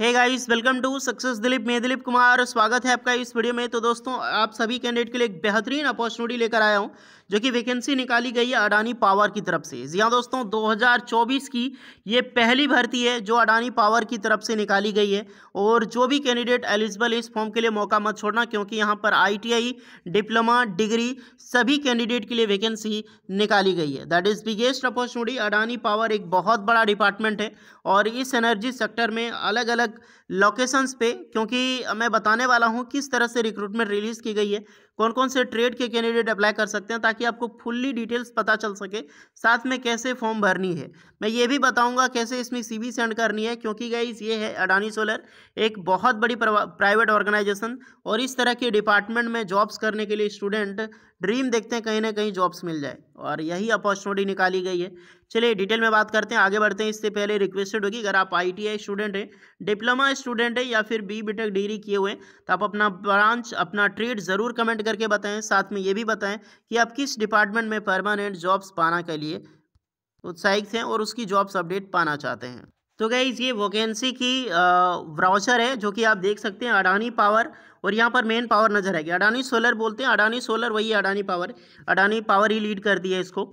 hey guys welcome to success Dilip मैं दिलीप कुमार स्वागत है आपका इस वीडियो में तो दोस्तों आप सभी कैंडिडेट के लिए एक बेहतरीन अपॉर्चुनिटी लेकर आया हूं जो कि वैकेंसी निकाली गई है अडानी पावर की तरफ से जी हाँ दोस्तों 2024 की ये पहली भर्ती है जो अडानी पावर की तरफ से निकाली गई है और जो भी कैंडिडेट एलिजिबल इस फॉर्म के लिए मौका मत छोड़ना क्योंकि यहाँ पर आई डिप्लोमा डिग्री सभी कैंडिडेट के लिए वैकेंसी निकाली गई है that is biggest opportunity Adani power एक बहुत बड़ा डिपार्टमेंट है और इस एनर्जी सेक्टर में अलग अलग लोकेशंस पे क्योंकि मैं बताने वाला हूँ किस तरह से रिक्रूटमेंट रिलीज़ की गई है कौन कौन से ट्रेड के कैंडिडेट अप्लाई कर सकते हैं ताकि आपको फुल्ली डिटेल्स पता चल सके साथ में कैसे फॉर्म भरनी है मैं ये भी बताऊंगा कैसे इसमें सीवी सेंड करनी है क्योंकि गाइज ये है अडानी सोलर एक बहुत बड़ी प्राइवेट ऑर्गेनाइजेशन और इस तरह के डिपार्टमेंट में जॉब्स करने के लिए स्टूडेंट ड्रीम देखते हैं कहीं ना कहीं जॉब्स मिल जाए और यही अपॉर्चुनिटी निकाली गई है चलिए डिटेल में बात करते हैं आगे बढ़ते हैं इससे पहले रिक्वेस्टेड होगी अगर आप आई स्टूडेंट हैं डिप्लोमा स्टूडेंट हैं या फिर बी बीटेक डिग्री किए हुए हैं तो आप अपना ब्रांच अपना ट्रेड ज़रूर कमेंट करके बताएं साथ में ये भी बताएं कि आप किस डिपार्टमेंट में परमानेंट जॉब्स पाना के लिए उत्साहित हैं और उसकी जॉब्स अपडेट पाना चाहते हैं तो गई ये वैकेंसी की ब्राउचर है जो कि आप देख सकते हैं अडानी पावर और यहाँ पर मेन पावर नजर आएगी अडानी सोलर बोलते हैं अडानी सोलर वही अडानी पावर अडानी पावर ही लीड कर दिया इसको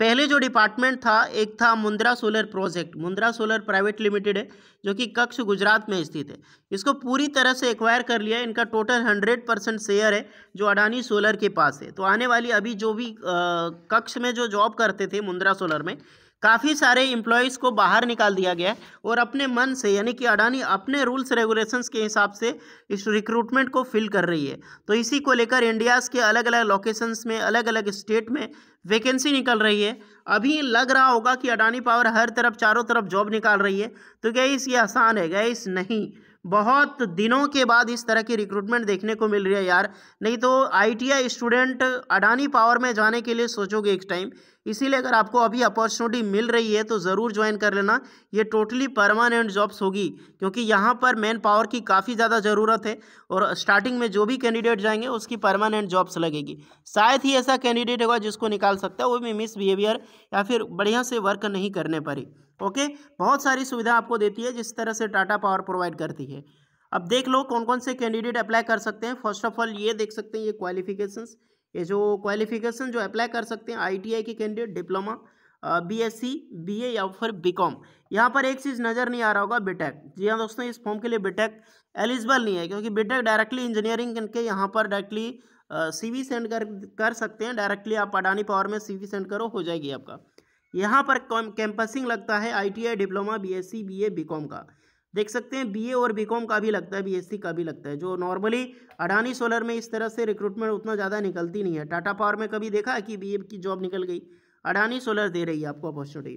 पहले जो डिपार्टमेंट था एक था Mundra solar project Mundra solar private limited है जो कि कक्ष गुजरात में स्थित है इसको पूरी तरह से एक्वायर कर लिया इनका टोटल हंड्रेड परसेंट शेयर है जो अडानी सोलर के पास है तो आने वाली अभी जो भी आ, कक्ष में जो जॉब करते थे मुंद्रा सोलर में काफ़ी सारे इम्प्लॉयज़ को बाहर निकाल दिया गया है और अपने मन से यानी कि अडानी अपने रूल्स रेगुलेशंस के हिसाब से इस रिक्रूटमेंट को फिल कर रही है तो इसी को लेकर इंडियाज़ के अलग अलग लोकेशंस में अलग अलग स्टेट में वैकेंसी निकल रही है अभी लग रहा होगा कि अडानी पावर हर तरफ चारों तरफ जॉब निकाल रही है तो क्या इस ये आसान है क्या इस नहीं बहुत दिनों के बाद इस तरह की रिक्रूटमेंट देखने को मिल रही है यार नहीं तो आईटीआई स्टूडेंट अडानी पावर में जाने के लिए सोचोगे एक टाइम इसीलिए अगर आपको अभी अपॉर्चुनिटी मिल रही है तो ज़रूर ज्वाइन कर लेना ये टोटली परमानेंट जॉब्स होगी क्योंकि यहाँ पर मैन पावर की काफ़ी ज़्यादा ज़रूरत है और स्टार्टिंग में जो भी कैंडिडेट जाएंगे उसकी परमानेंट जॉब्स लगेगी शायद ही ऐसा कैंडिडेट होगा जिसको निकाल सकता है वो भी मिसबिहेवियर या फिर बढ़िया से वर्क नहीं करने पड़ी ओके बहुत सारी सुविधा आपको देती है जिस तरह से टाटा पावर प्रोवाइड करती है अब देख लो कौन कौन से कैंडिडेट अप्लाई कर सकते हैं फर्स्ट ऑफ ऑल ये देख सकते हैं ये क्वालिफिकेशन ये जो क्वालिफिकेशन जो अप्लाई कर सकते हैं आईटीआई के कैंडिडेट डिप्लोमा बीएससी बीए या फिर बीकॉम यहाँ पर एक चीज़ नज़र नहीं आ रहा होगा बीटेक e जी हाँ दोस्तों इस फॉर्म के लिए बीटेक एलिजिबल e नहीं है क्योंकि बीटेक डायरेक्टली इंजीनियरिंग के यहाँ पर डायरेक्टली सीवी सेंड कर कर सकते हैं डायरेक्टली आप अडानी पावर में सीवी सेंड करो हो जाएगी आपका यहाँ पर कैंपसिंग लगता है ITI diploma BSc BA BCom का देख सकते हैं बीए और बीकॉम का भी लगता है बीएससी का भी लगता है जो नॉर्मली अडानी सोलर में इस तरह से रिक्रूटमेंट उतना ज़्यादा निकलती नहीं है टाटा पावर में कभी देखा कि बीए की जॉब निकल गई अडानी सोलर दे रही है आपको अपॉर्चुनिटी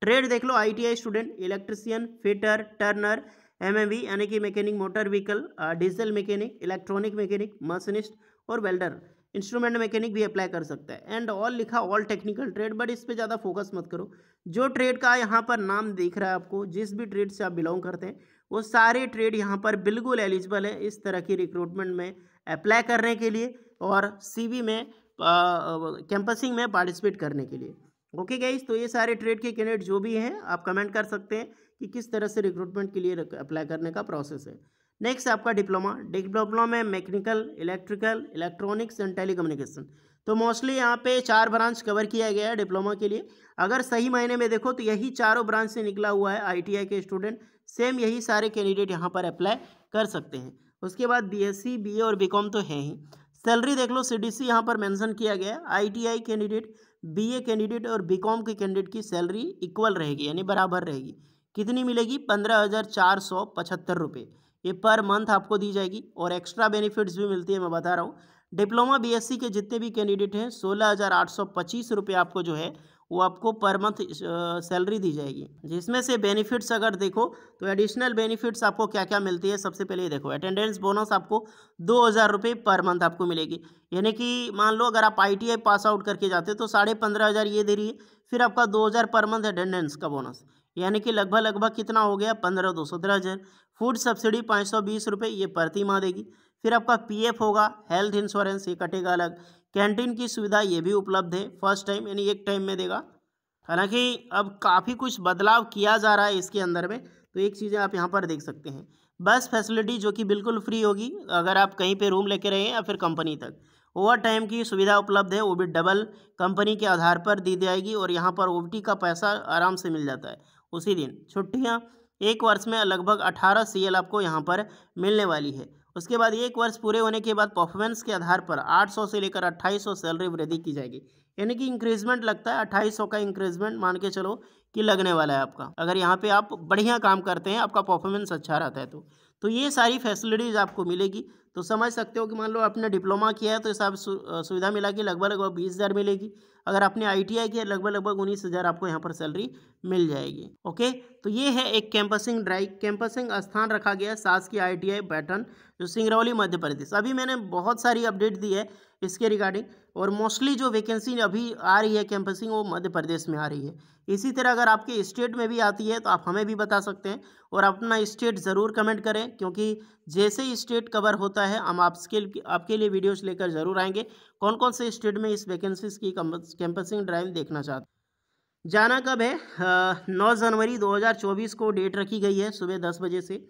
ट्रेड देख लो ITI student electrician fitter turner M यानी कि mechanic motor vehicle diesel mechanic electronic mechanic machinist और वेल्डर इंस्ट्रूमेंट मैकेनिक भी अप्लाई कर सकता है एंड ऑल लिखा ऑल टेक्निकल ट्रेड बट इस पर ज़्यादा फोकस मत करो जो ट्रेड का यहाँ पर नाम दिख रहा है आपको जिस भी ट्रेड से आप बिलोंग करते हैं वो सारे ट्रेड यहाँ पर बिल्कुल एलिजिबल है इस तरह की रिक्रूटमेंट में अप्लाई करने के लिए और सी में कैंपसिंग में पार्टिसिपेट करने के लिए ओके गाइज तो ये सारे ट्रेड के कैंडिडेट जो भी हैं आप कमेंट कर सकते हैं कि किस तरह से रिक्रूटमेंट के लिए अप्लाई करने का प्रोसेस है नेक्स्ट आपका डिप्लोमा डिप्लोमा में mechanical electrical electronics and telecommunication तो मोस्टली यहाँ पे चार ब्रांच कवर किया गया है डिप्लोमा के लिए अगर सही मायने में देखो तो यही चारों ब्रांच से निकला हुआ है आईटीआई के स्टूडेंट सेम यही सारे कैंडिडेट यहाँ पर अप्लाई कर सकते हैं उसके बाद बीएससी बीए और बीकॉम तो है ही सैलरी देख लो सी डी सी यहाँ पर मेंशन किया गया है आई कैंडिडेट ए कैंडिडेट और कॉम के कैंडिडेट की सैलरी इक्वल रहेगी यानी बराबर रहेगी कितनी मिलेगी पंद्रह हज़ार चार सौ पचहत्तर रुपये ये पर मंथ आपको दी जाएगी और एक्स्ट्रा बेनिफिट्स भी मिलती है मैं बता रहा हूँ डिप्लोमा बीएससी के जितने भी कैंडिडेट हैं सोलह हज़ार आठ सौ पच्चीस रुपये आपको जो है वो आपको पर मंथ सैलरी दी जाएगी जिसमें से बेनिफिट्स अगर देखो तो एडिशनल बेनिफिट्स आपको क्या क्या मिलती है सबसे पहले ये देखो अटेंडेंस बोनस आपको दो हज़ार रुपये पर मंथ आपको मिलेगी यानी कि मान लो अगर आप आईटीआई पास आउट करके जाते हो तो साढ़े पंद्रह हज़ार ये दे रही है फिर आपका दो हज़ार पर मंथ अटेंडेंस का बोनस यानी कि लगभग लगभग कितना हो गया पंद्रह दो सत्रह हज़ार फूड सब्सिडी पाँच सौ बीस रुपये ये प्रति माह देगी फिर आपका पीएफ होगा हेल्थ इंश्योरेंस ये कटेगा अलग कैंटीन की सुविधा ये भी उपलब्ध है फर्स्ट टाइम यानी एक टाइम में देगा हालांकि अब काफ़ी कुछ बदलाव किया जा रहा है इसके अंदर में तो एक चीज़ें आप यहाँ पर देख सकते हैं बस फैसिलिटी जो कि बिल्कुल फ्री होगी अगर आप कहीं पे रूम लेके रहे या फिर कंपनी तक ओवर टाइम की सुविधा उपलब्ध है वो भी डबल कंपनी के आधार पर दी जाएगी और यहाँ पर ओ का पैसा आराम से मिल जाता है उसी दिन छुट्टियाँ एक वर्ष में लगभग अठारह सी आपको यहाँ पर मिलने वाली है उसके बाद एक वर्ष पूरे होने के बाद परफॉर्मेंस के आधार पर 800 से लेकर 2800 सैलरी वृद्धि की जाएगी यानी कि इंक्रीजमेंट लगता है 2800 का इंक्रीजमेंट मान के चलो कि लगने वाला है आपका अगर यहाँ पे आप बढ़िया काम करते हैं आपका परफॉर्मेंस अच्छा रहता है तो तो ये सारी फैसिलिटीज़ आपको मिलेगी तो समझ सकते हो कि मान लो आपने डिप्लोमा किया है तो इस सुविधा सुविधा मिलागी लगभग लगभग बीस हज़ार मिलेगी अगर आपने आई टी आई किया लगभग लगभग उन्नीस हज़ार आपको यहाँ पर सैलरी मिल जाएगी ओके तो ये है एक कैंपसिंग ड्राइव कैंपसिंग स्थान रखा गया है सास की आई टी आई पैटर्न जो सिंगरौली मध्य प्रदेश अभी मैंने बहुत सारी अपडेट दी है इसके रिगार्डिंग और मोस्टली जो वैकेंसी अभी आ रही है कैंपसिंग वो मध्य प्रदेश में आ रही है इसी तरह अगर आपके स्टेट में भी आती है तो आप हमें भी बता सकते हैं और अपना स्टेट ज़रूर कमेंट करें क्योंकि जैसे ही स्टेट कवर होता है हम आपके आपके लिए वीडियोस लेकर ज़रूर आएंगे कौन कौन से स्टेट में इस वैकेंसीज की कैंपसिंग ड्राइव देखना चाहते जाना कब है नौ जनवरी दो को डेट रखी गई है सुबह दस बजे से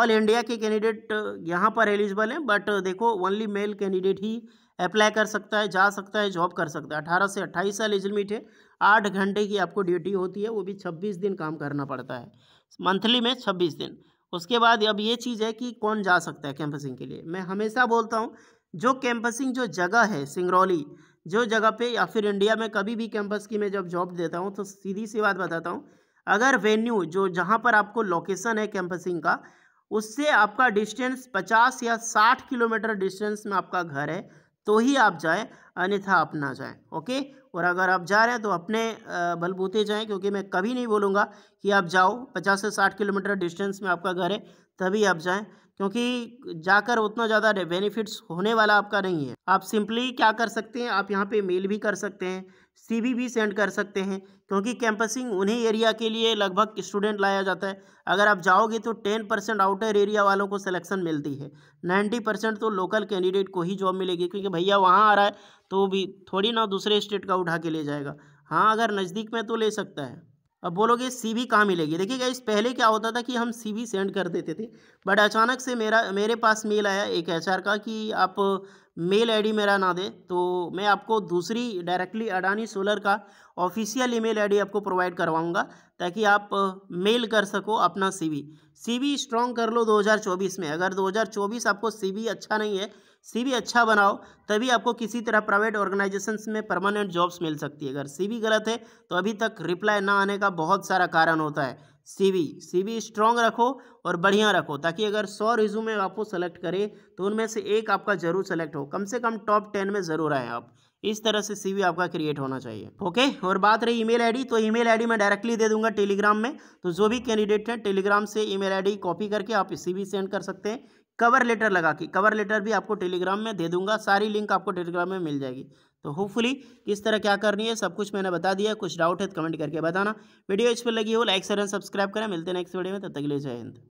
ऑल इंडिया के कैंडिडेट यहाँ पर एलिजिबल हैं बट देखो ओनली मेल कैंडिडेट ही अप्लाई कर सकता है जा सकता है जॉब कर सकता है अठारह से अट्ठाईस साल एज लिमिट है आठ घंटे की आपको ड्यूटी होती है वो भी छब्बीस दिन काम करना पड़ता है मंथली में छब्बीस दिन उसके बाद अब ये चीज़ है कि कौन जा सकता है कैंपसिंग के लिए मैं हमेशा बोलता हूँ जो कैंपसिंग जो जगह है सिंगरौली जो जगह पे या फिर इंडिया में कभी भी कैंपस की मैं जब जॉब देता हूँ तो सीधी सी बात बताता हूँ अगर वेन्यू जो जहाँ पर आपको लोकेशन है कैंपसिंग का उससे आपका डिस्टेंस 50 या 60 किलोमीटर डिस्टेंस में आपका घर है तो ही आप जाएँ अन्यथा आप ना जाएँ ओके और अगर आप जा रहे हैं तो अपने बलबूते जाएँ क्योंकि मैं कभी नहीं बोलूँगा कि आप जाओ पचास से साठ किलोमीटर डिस्टेंस में आपका घर है तभी आप जाएँ क्योंकि जाकर उतना ज़्यादा बेनिफिट्स होने वाला आपका नहीं है आप सिंपली क्या कर सकते हैं आप यहाँ पे मेल भी कर सकते हैं सीवी भी सेंड कर सकते हैं क्योंकि कैंपसिंग उन्हीं एरिया के लिए लगभग स्टूडेंट लाया जाता है अगर आप जाओगे तो टेन परसेंट आउटर एरिया वालों को सिलेक्शन मिलती है नाइन्टी परसेंट तो लोकल कैंडिडेट को ही जॉब मिलेगी क्योंकि भैया वहाँ आ रहा है तो भी थोड़ी ना दूसरे स्टेट का उठा के ले जाएगा हाँ अगर नज़दीक में तो ले सकता है अब बोलोगे सी वी कहाँ मिलेगी देखिए इस पहले क्या होता था कि हम सी वी सेंड कर देते थे बट अचानक से मेरा मेरे पास मेल आया एक एच आर का कि आप मेल आईडी मेरा ना दे तो मैं आपको दूसरी डायरेक्टली अडानी सोलर का ऑफिशियल ईमेल आईडी आपको प्रोवाइड करवाऊंगा ताकि आप मेल कर सको अपना सी बी स्ट्रॉन्ग कर लो 2024 में अगर 2024 आपको बी अच्छा नहीं है सीवी अच्छा बनाओ तभी आपको किसी तरह प्राइवेट ऑर्गेनाइजेशन में परमानेंट जॉब्स मिल सकती है अगर सीवी गलत है तो अभी तक रिप्लाई ना आने का बहुत सारा कारण होता है सीवी सीवी स्ट्रांग रखो और बढ़िया रखो ताकि अगर सौ रिज्यूमे आपको सेलेक्ट करें तो उनमें से एक आपका जरूर सेलेक्ट हो कम से कम टॉप टेन में ज़रूर आए आप इस तरह से सीवी आपका क्रिएट होना चाहिए ओके और बात रही ईमेल आईडी तो ईमेल आईडी मैं डायरेक्टली दे दूंगा टेलीग्राम में तो जो भी कैंडिडेट है टेलीग्राम से ईमेल आईडी कॉपी करके आप सीवी सेंड कर सकते हैं कवर लेटर लगा के कवर लेटर भी आपको टेलीग्राम में दे दूंगा सारी लिंक आपको टेलीग्राम में मिल जाएगी तो होपफुली किस तरह क्या करनी है सब कुछ मैंने बता दिया कुछ डाउट है तो कमेंट करके बताना वीडियो इस पर लगी हो लाइक शेयर एंड सब्सक्राइब करें मिलते हैं नेक्स्ट वीडियो में तब तक ले जय हिंद